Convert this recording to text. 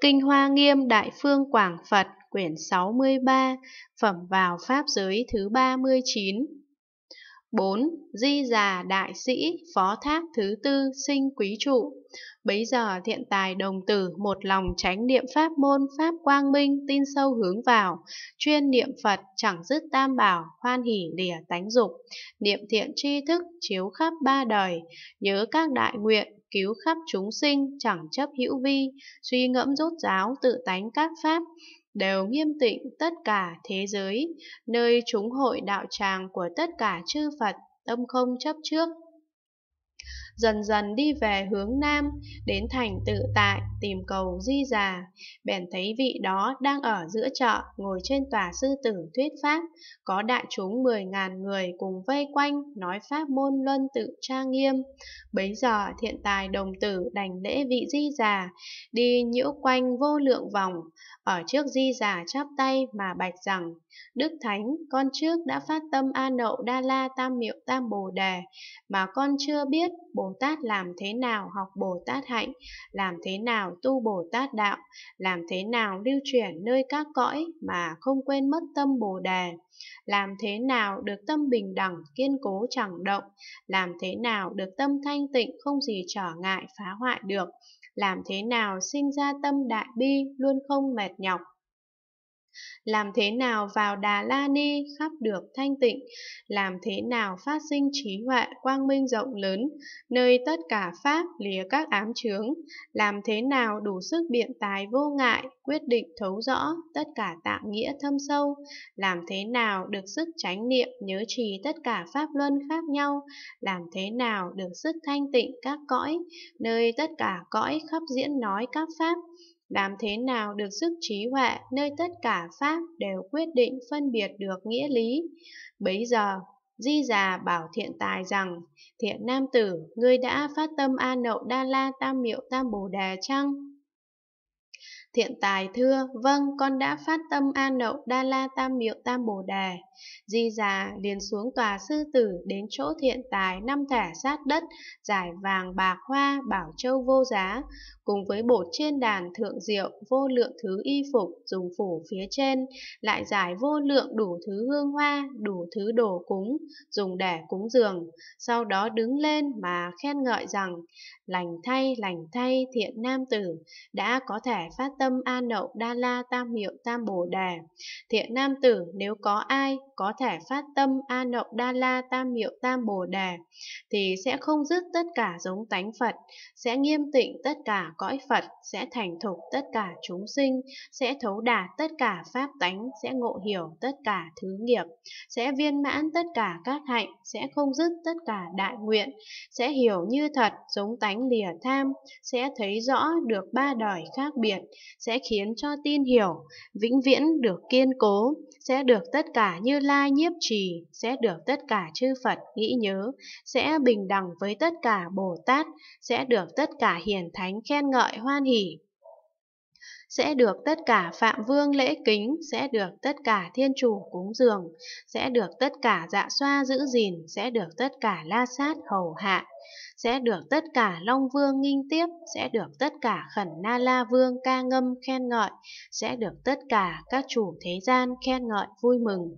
Kinh Hoa Nghiêm Đại Phương Quảng Phật quyển 63, phẩm vào Pháp giới thứ 39. 4. Di già đại sĩ, phó thác thứ tư, sinh quý trụ. Bấy giờ thiện tài đồng tử một lòng tránh niệm pháp môn pháp quang minh tin sâu hướng vào, chuyên niệm Phật chẳng dứt tam bảo, hoan hỷ lìa tánh dục, niệm thiện tri thức chiếu khắp ba đời, nhớ các đại nguyện cứu khắp chúng sinh, chẳng chấp hữu vi, suy ngẫm rốt ráo tự tánh các pháp, đều nghiêm tịnh tất cả thế giới, nơi chúng hội đạo tràng của tất cả chư Phật, tâm không chấp trước, dần dần đi về hướng nam, đến thành tự tại tìm cầu di già. Bèn thấy vị đó đang ở giữa chợ, ngồi trên tòa sư tử thuyết pháp, có đại chúng mười ngàn người cùng vây quanh, nói pháp môn luân tự tra nghiêm. Bấy giờ thiện tài đồng tử đành lễ vị di già, đi nhiễu quanh vô lượng vòng, ở trước di già chắp tay mà bạch rằng, Đức Thánh, con trước đã phát tâm A Nậu Đa La Tam Miệu Tam Bồ Đề, mà con chưa biết Bồ Tát làm thế nào học Bồ Tát hạnh, làm thế nào tu Bồ Tát đạo, làm thế nào lưu chuyển nơi các cõi mà không quên mất tâm Bồ Đề, làm thế nào được tâm bình đẳng kiên cố chẳng động, làm thế nào được tâm thanh tịnh không gì trở ngại phá hoại được, làm thế nào sinh ra tâm đại bi luôn không mệt nhọc làm thế nào vào Đà La Ni khắp được thanh tịnh, làm thế nào phát sinh trí huệ quang minh rộng lớn, nơi tất cả pháp lìa các ám chướng, làm thế nào đủ sức biện tài vô ngại, quyết định thấu rõ tất cả tạng nghĩa thâm sâu, làm thế nào được sức chánh niệm nhớ trì tất cả pháp luân khác nhau, làm thế nào được sức thanh tịnh các cõi, nơi tất cả cõi khắp diễn nói các pháp, làm thế nào được sức trí huệ nơi tất cả Pháp đều quyết định phân biệt được nghĩa lý? Bấy giờ, Di già bảo thiện tài rằng, thiện nam tử, ngươi đã phát tâm A nậu đa la tam miệu tam bồ đề chăng? Thiện tài thưa, vâng, con đã phát tâm A nậu đa la tam miệu tam bồ đề. Di già liền xuống tòa sư tử đến chỗ thiện tài năm thẻ sát đất, giải vàng bạc hoa, bảo châu vô giá, cùng với bột trên đàn thượng diệu vô lượng thứ y phục dùng phủ phía trên, lại giải vô lượng đủ thứ hương hoa, đủ thứ đồ cúng, dùng để cúng dường, sau đó đứng lên mà khen ngợi rằng, lành thay, lành thay thiện nam tử, đã có thể phát tâm an nậu đa la tam hiệu tam bồ đề. Thiện nam tử nếu có ai có thể phát tâm an nậu đa la tam hiệu tam bồ đề, thì sẽ không dứt tất cả giống tánh Phật, sẽ nghiêm tịnh tất cả cõi Phật, sẽ thành thục tất cả chúng sinh, sẽ thấu đạt tất cả pháp tánh, sẽ ngộ hiểu tất cả thứ nghiệp, sẽ viên mãn tất cả các hạnh, sẽ không dứt tất cả đại nguyện, sẽ hiểu như thật giống tánh lìa tham, sẽ thấy rõ được ba đời khác biệt, sẽ khiến cho tin hiểu, vĩnh viễn được kiên cố, sẽ được tất cả như lai nhiếp trì, sẽ được tất cả chư Phật nghĩ nhớ, sẽ bình đẳng với tất cả Bồ Tát, sẽ được tất cả hiền thánh khen khen ngợi hoan hỉ sẽ được tất cả phạm vương lễ kính, sẽ được tất cả thiên chủ cúng dường, sẽ được tất cả dạ xoa giữ gìn, sẽ được tất cả la sát hầu hạ, sẽ được tất cả long vương nghinh tiếp, sẽ được tất cả khẩn na la vương ca ngâm khen ngợi, sẽ được tất cả các chủ thế gian khen ngợi vui mừng.